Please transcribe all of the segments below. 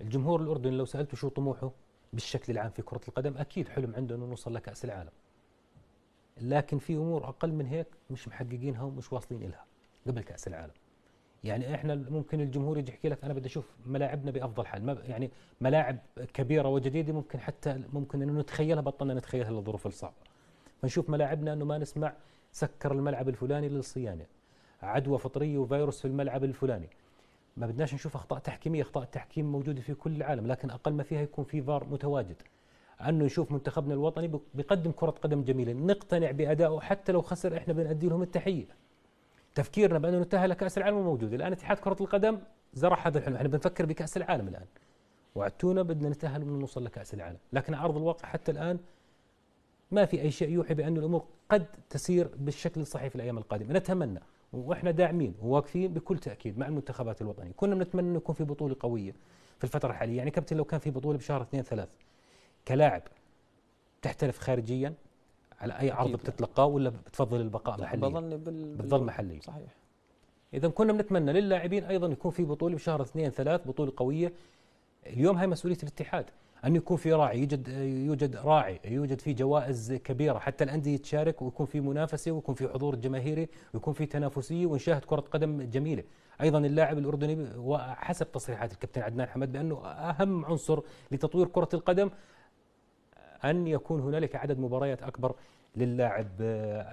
الجمهور الأردني لو سألته شو طموحه بالشكل العام في كرة القدم أكيد حلم عنده أنه نوصل لكأس العالم لكن في أمور أقل من هيك مش محققينها ومش واصلين إلها قبل كأس العالم يعني احنا ممكن الجمهور يجي يحكي لك انا بدي اشوف ملاعبنا بافضل حال ما يعني ملاعب كبيره وجديده ممكن حتى ممكن انه نتخيلها بطلنا نتخيلها للظروف الصعبه فنشوف ملاعبنا انه ما نسمع سكر الملعب الفلاني للصيانه عدوى فطريه وفيروس في الملعب الفلاني ما بدناش نشوف اخطاء تحكيميه اخطاء التحكيم موجوده في كل العالم لكن اقل ما فيها يكون في فار متواجد انه نشوف منتخبنا الوطني بيقدم كره قدم جميله نقتنع بادائه حتى لو خسر احنا بنأدي لهم التحيه تفكيرنا بانه نتاهل لكاس العالم موجود الان اتحاد كره القدم زرع هذا الحلم احنا بنفكر بكاس العالم الان وعدتونا بدنا نتاهل ونوصل لكاس العالم لكن على ارض الواقع حتى الان ما في اي شيء يوحي بان الامور قد تسير بالشكل الصحيح في الايام القادمه نتمنى واحنا داعمين وواقفين بكل تاكيد مع المنتخبات الوطنيه، كنا بنتمنى انه يكون في بطوله قويه في الفتره الحاليه، يعني كابتن لو كان في بطوله بشهر اثنين ثلاث كلاعب تحترف خارجيا على اي عرض بتتلقاه ولا بتفضل البقاء محليا؟ بظني بال... بتظل محليا صحيح اذا كنا بنتمنى للاعبين ايضا يكون في بطوله بشهر اثنين ثلاث بطوله قويه اليوم هاي مسؤوليه الاتحاد أن يكون في راعي يوجد يوجد راعي يوجد في جوائز كبيرة حتى الأندية تشارك ويكون في منافسة ويكون في حضور جماهيري ويكون في تنافسية ونشاهد كرة قدم جميلة أيضا اللاعب الأردني وحسب تصريحات الكابتن عدنان حمد بأنه أهم عنصر لتطوير كرة القدم أن يكون هنالك عدد مباريات أكبر للاعب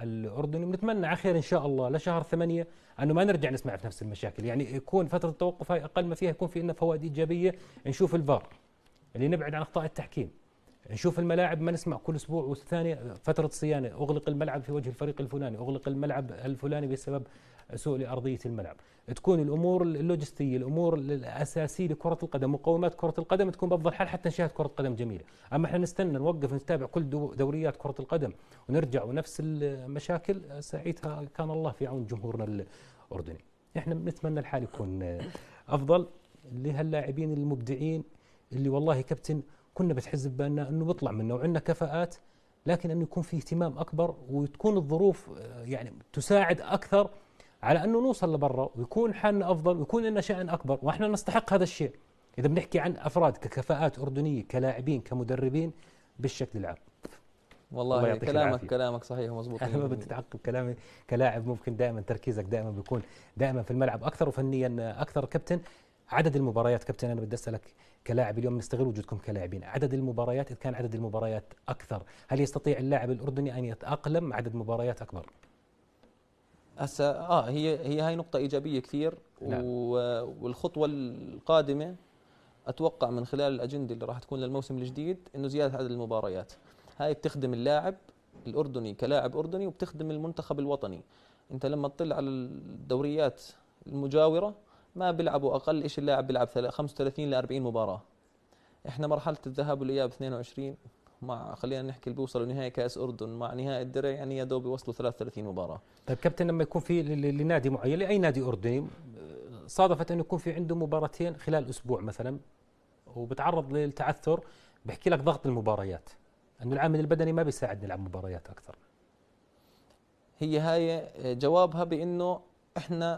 الأردني ونتمنى على خير إن شاء الله لشهر ثمانية أنه ما نرجع نسمع في نفس المشاكل يعني يكون فترة التوقف هاي أقل ما فيها يكون في لنا فوائد إيجابية نشوف الفار اللي نبعد عن اخطاء التحكيم نشوف الملاعب ما نسمع كل اسبوع والثانية فترة صيانة اغلق الملعب في وجه الفريق الفلاني اغلق الملعب الفلاني بسبب سوء لارضية الملعب تكون الامور اللوجستية الامور الاساسية لكرة القدم مقومات كرة القدم تكون بافضل حال حتى نشاهد كرة قدم جميلة اما احنا نستنى نوقف نتابع كل دوريات كرة القدم ونرجع ونفس المشاكل ساعتها كان الله في عون جمهورنا الاردني احنا بنتمنى الحال يكون افضل لهاللاعبين المبدعين اللي والله كابتن كنا بتحزب ببالنا انه بيطلع منه وعندنا كفاءات لكن انه يكون في اهتمام اكبر وتكون الظروف آه، يعني تساعد اكثر على انه نوصل لبرا ويكون حالنا افضل ويكون لنا شان اكبر واحنا نستحق هذا الشيء اذا بنحكي عن افراد ككفاءات اردنيه كلاعبين كمدربين بالشكل العام والله, والله كلامك العافية. كلامك صحيح ومضبوط انا ما بدي اتعقب كلامي كلاعب ممكن دائما تركيزك دائما بيكون دائما في الملعب اكثر وفنيا اكثر كابتن عدد المباريات كابتن انا بدي اسالك كلاعب اليوم نستغل وجودكم كلاعبين عدد المباريات اذا كان عدد المباريات اكثر هل يستطيع اللاعب الاردني ان يتاقلم عدد مباريات اكبر هسه اه هي هي هاي نقطه ايجابيه كثير نعم. والخطوه القادمه اتوقع من خلال الاجنده اللي راح تكون للموسم الجديد انه زياده عدد المباريات هاي بتخدم اللاعب الاردني كلاعب اردني وبتخدم المنتخب الوطني انت لما تطل على الدوريات المجاوره ما بيلعبوا اقل شيء اللاعب بيلعب 35 ل 40 مباراه احنا مرحله الذهاب والاياب 22 مع خلينا نحكي اللي بيوصلوا نهائي كاس اردن مع نهائي الدرع يعني يا دوب بيوصلوا 33 مباراه طيب كابتن لما يكون في لنادي معين لاي نادي اردني صادفت انه يكون في عنده مباراتين خلال اسبوع مثلا وبتعرض للتعثر بحكي لك ضغط المباريات انه العامل البدني ما بيساعد نلعب مباريات اكثر هي هاي جوابها بانه احنا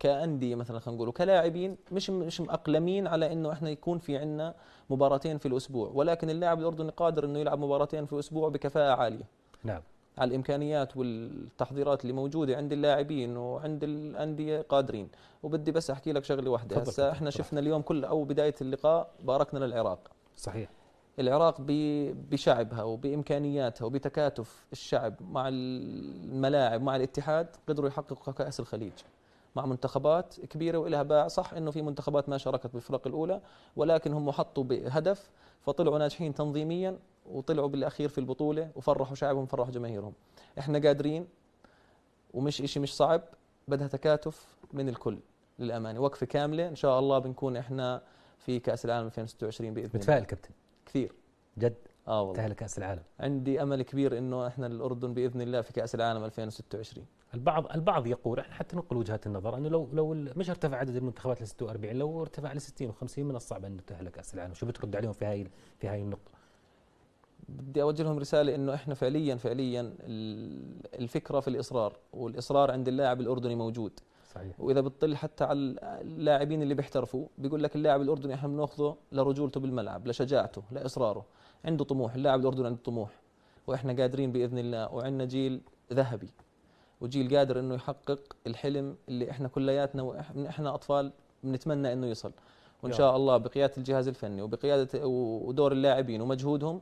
كانديه مثلا خلينا نقول وكلاعبين مش مش مأقلمين على انه احنا يكون في عندنا مباراتين في الاسبوع ولكن اللاعب الاردني قادر انه يلعب مباراتين في الاسبوع بكفاءه عاليه نعم على الامكانيات والتحضيرات اللي موجوده عند اللاعبين وعند الانديه قادرين وبدي بس احكي لك شغله واحده هسه احنا شفنا اليوم كل او بدايه اللقاء باركنا للعراق صحيح العراق بشعبها وبامكانياتها وبتكاتف الشعب مع الملاعب مع الاتحاد قدروا يحققوا كاس الخليج مع منتخبات كبيره ولها باع صح انه في منتخبات ما شاركت بالفرق الاولى ولكن هم حطوا بهدف فطلعوا ناجحين تنظيميا وطلعوا بالاخير في البطوله وفرحوا شعبهم فرحوا جماهيرهم احنا قادرين ومش شيء مش صعب بدها تكاتف من الكل للامانه وقفه كامله ان شاء الله بنكون احنا في كاس العالم 2026 باذن الله متفائل كابتن كثير جد اه والله تأهل كأس العالم عندي امل كبير انه احنا الاردن باذن الله في كأس العالم 2026 البعض البعض يقول احنا حتى ننقل وجهات النظر انه لو لو مش ارتفع عدد المنتخبات ل 46 لو ارتفع ل 60 و50 من الصعب ان نتأهل كأس العالم شو بترد عليهم في هاي في هاي النقطة بدي اوجه لهم رساله انه احنا فعليا فعليا الفكره في الاصرار والاصرار عند اللاعب الاردني موجود صحيح. واذا بتطل حتى على اللاعبين اللي بيحترفوا بيقول لك اللاعب الاردني احنا بناخذه لرجولته بالملعب لشجاعته لاصراره عنده طموح اللاعب الاردني عنده طموح واحنا قادرين باذن الله وعندنا جيل ذهبي وجيل قادر انه يحقق الحلم اللي احنا كلياتنا واحنا احنا اطفال بنتمنى انه يصل وان شاء الله بقياده الجهاز الفني وبقياده ودور اللاعبين ومجهودهم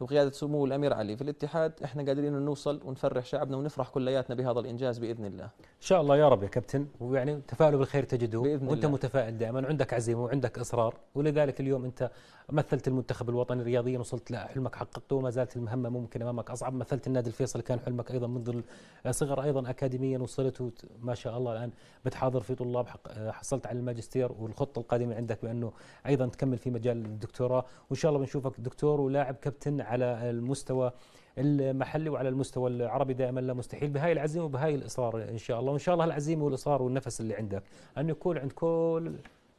بقياده سمو الامير علي في الاتحاد احنا قادرين نوصل ونفرح شعبنا ونفرح كلياتنا بهذا الانجاز باذن الله. ان شاء الله يا رب يا كابتن ويعني تفاؤلوا بالخير تجدوه بإذن وانت الله. متفائل دائما وعندك عزيمه وعندك اصرار ولذلك اليوم انت مثلت المنتخب الوطني رياضيا وصلت لحلمك حققته وما زالت المهمه ممكن امامك اصعب مثلت النادي الفيصل كان حلمك ايضا منذ الصغر ايضا اكاديميا وصلت ما شاء الله الان بتحاضر في طلاب حصلت على الماجستير والخطه القادمه عندك بانه ايضا تكمل في مجال الدكتوراه وان شاء الله بنشوفك دكتور ولاعب كابتن على المستوى المحلي وعلى المستوى العربي دائما لا مستحيل بهاي العزيمه وبهاي الاصرار ان شاء الله وان شاء الله العزيمه والاصرار والنفس اللي عندك ان يكون عند كل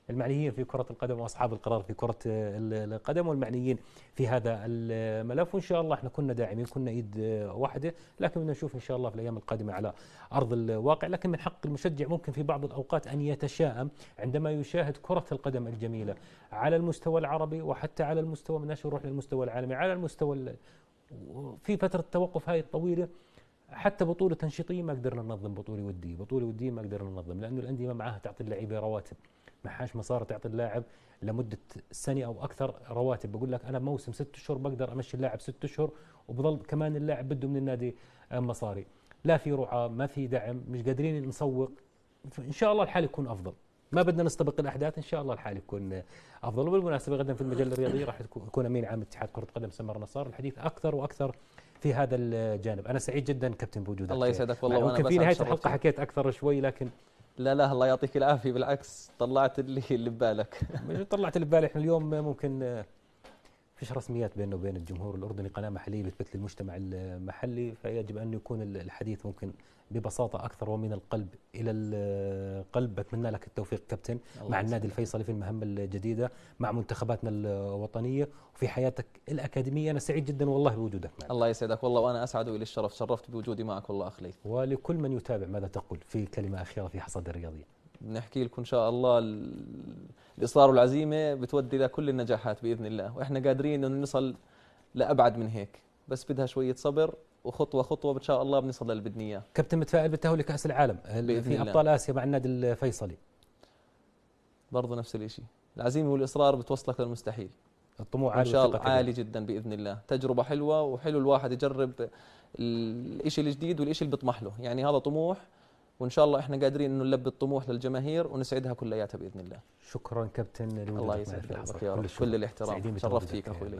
المعنيين في كرة القدم وأصحاب القرار في كرة القدم والمعنيين في هذا الملف وإن شاء الله احنا كنا داعمين كنا إيد واحدة لكن بدنا نشوف إن شاء الله في الأيام القادمة على أرض الواقع لكن من حق المشجع ممكن في بعض الأوقات أن يتشائم عندما يشاهد كرة القدم الجميلة على المستوى العربي وحتى على المستوى من نروح للمستوى العالمي على المستوى في فترة التوقف هاي الطويلة حتى بطولة تنشيطية ما قدرنا ننظم بطولة ودية، بطولة ودية ما قدرنا ننظم لأنه الأندية ما معاها تعطي اللعيبة رواتب. ما حاش مصاري تعطي اللاعب لمده سنه او اكثر رواتب بقول لك انا موسم ست اشهر بقدر امشي اللاعب ست اشهر وبضل كمان اللاعب بده من النادي مصاري لا في رعاه ما في دعم مش قادرين نسوق ان شاء الله الحال يكون افضل ما بدنا نستبق الاحداث ان شاء الله الحال يكون افضل وبالمناسبه غدا في المجله الرياضيه راح يكون امين عام اتحاد كره القدم سمر نصار الحديث اكثر واكثر في هذا الجانب انا سعيد جدا كابتن بوجودك الله يسعدك والله ممكن في نهايه الحلقه حكيت اكثر شوي لكن لا لا الله يعطيك العافيه بالعكس طلعت اللي اللي ببالك طلعت اللي ببالي احنا اليوم ممكن فيش رسميات بيننا وبين الجمهور الاردني قناه محليه بتبث للمجتمع المحلي فيجب ان يكون الحديث ممكن ببساطه اكثر ومن القلب الى القلب بتمنى لك التوفيق كابتن مع النادي الفيصلي في المهمه الجديده مع منتخباتنا الوطنيه وفي حياتك الاكاديميه انا سعيد جدا والله بوجودك معك الله يسعدك والله وانا اسعد الى الشرف شرفت بوجودي معك والله اخلي ولكل من يتابع ماذا تقول في كلمه اخيره في حصاد الرياضيه بنحكي لكم ان شاء الله الاصرار والعزيمه بتودي لكل النجاحات باذن الله واحنا قادرين انه نصل لابعد من هيك بس بدها شويه صبر وخطوه خطوه ان شاء الله بنصل للي بدنا اياه كابتن متفائل بالتاهل لكاس العالم في ابطال اسيا مع النادي الفيصلي برضه نفس الشيء العزيمه والاصرار بتوصلك للمستحيل الطموح عالي ان شاء الله عالي جدا باذن الله تجربه حلوه وحلو الواحد يجرب الشيء الجديد والشيء اللي بيطمح له يعني هذا طموح وان شاء الله احنا قادرين انه نلبي الطموح للجماهير ونسعدها كلياتها باذن الله. شكرا كابتن الله يسعدك يا رب كل الاحترام شرفت فيك اخوي